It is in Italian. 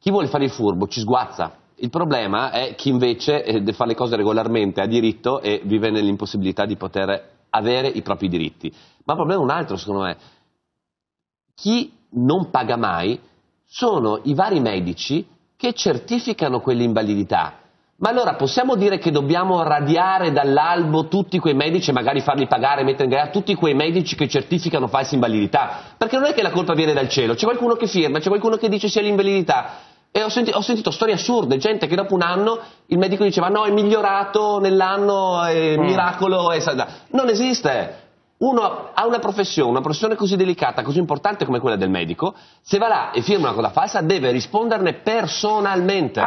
Chi vuole fare il furbo ci sguazza. Il problema è chi invece eh, fa le cose regolarmente, ha diritto e vive nell'impossibilità di poter avere i propri diritti. Ma il problema è un altro, secondo me. Chi non paga mai sono i vari medici che certificano quell'invalidità. Ma allora possiamo dire che dobbiamo radiare dall'albo tutti quei medici e magari farli pagare, mettere in gara tutti quei medici che certificano falsa invalidità? Perché non è che la colpa viene dal cielo, c'è qualcuno che firma, c'è qualcuno che dice sia l'invalidità. E ho, senti- ho, sentito storie assurde, gente che dopo un anno il medico diceva no, è migliorato nell'anno, è mm. miracolo, è non esiste. Uno ha una professione, una professione così delicata, così importante come quella del medico, se va là e firma una cosa falsa deve risponderne personalmente.